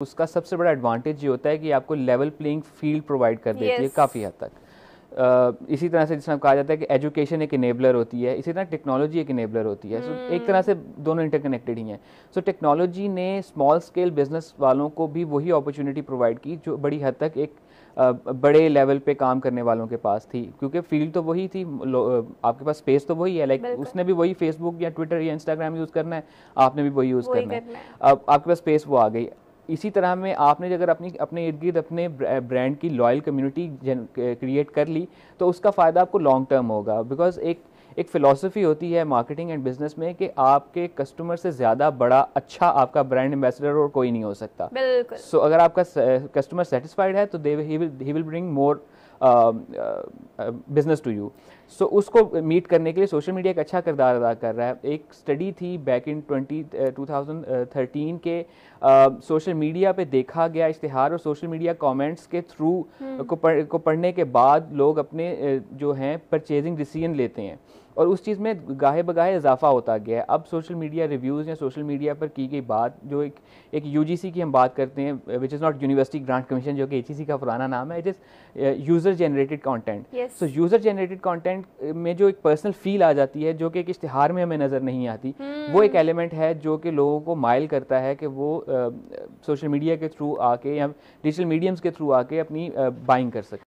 उसका सबसे बड़ा एडवांटेज ये होता है कि आपको लेवल प्लेइंग फील्ड प्रोवाइड कर देती yes. है काफ़ी हद तक Uh, इसी तरह से जिसमें कहा जाता है कि एजुकेशन एक इनेबलर होती है इसी तरह टेक्नोलॉजी एक इनेबलर होती है सो hmm. so, एक तरह से दोनों इंटरकनेक्टेड ही हैं सो so, टेक्नोलॉजी ने स्मॉल स्केल बिजनेस वालों को भी वही अपॉर्चुनिटी प्रोवाइड की जो बड़ी हद तक एक बड़े लेवल पे काम करने वालों के पास थी क्योंकि फील्ड तो वही थी आपके पास स्पेस तो वही है लाइक उसने भी वही फेसबुक या ट्विटर या इंस्टाग्राम यूज़ करना है आपने भी वही यूज़ करना है अब आपके पास स्पेस वो आ गई इसी तरह में आपने अगर अपनी अपने इर्द गिर्द अपने ब्रांड की लॉयल कम्युनिटी क्रिएट कर ली तो उसका फ़ायदा आपको लॉन्ग टर्म होगा बिकॉज एक एक फ़िलासफ़ी होती है मार्केटिंग एंड बिजनेस में कि आपके कस्टमर से ज़्यादा बड़ा अच्छा आपका ब्रांड एम्बेसडर और कोई नहीं हो सकता बिल्कुल सो so, अगर आपका कस्टमर सेटिस्फाइड है तो दे ही will bring more business to you so उसको मीट करने के लिए सोशल मीडिया एक अच्छा किरदार अदा कर रहा है एक स्टडी थी back in twenty two thousand thirteen के सोशल मीडिया पे देखा गया इश्तहार और सोशल मीडिया कमेंट्स के थ्रू को, पढ़, को पढ़ने के बाद लोग अपने जो हैं परचेजिंग डिसीजन लेते हैं और उस चीज़ में गाहे बगाहे इजाफा होता गया है अब सोशल मीडिया रिव्यूज़ या सोशल मीडिया पर की गई बात जो एक एक यू की हम बात करते हैं which is not University Grant Commission जो कि एच का पुराना नाम है it is user generated content so user generated content में जो एक पर्सनल फील आ जाती है जो कि एक इश्तहार में हमें नज़र नहीं आती hmm. वो एक एलिमेंट है जो कि लोगों को माइल करता है कि वो सोशल uh, मीडिया के थ्रू आके या डिजिटल मीडियम्स के थ्रू आके अपनी बाइंग uh, कर सकें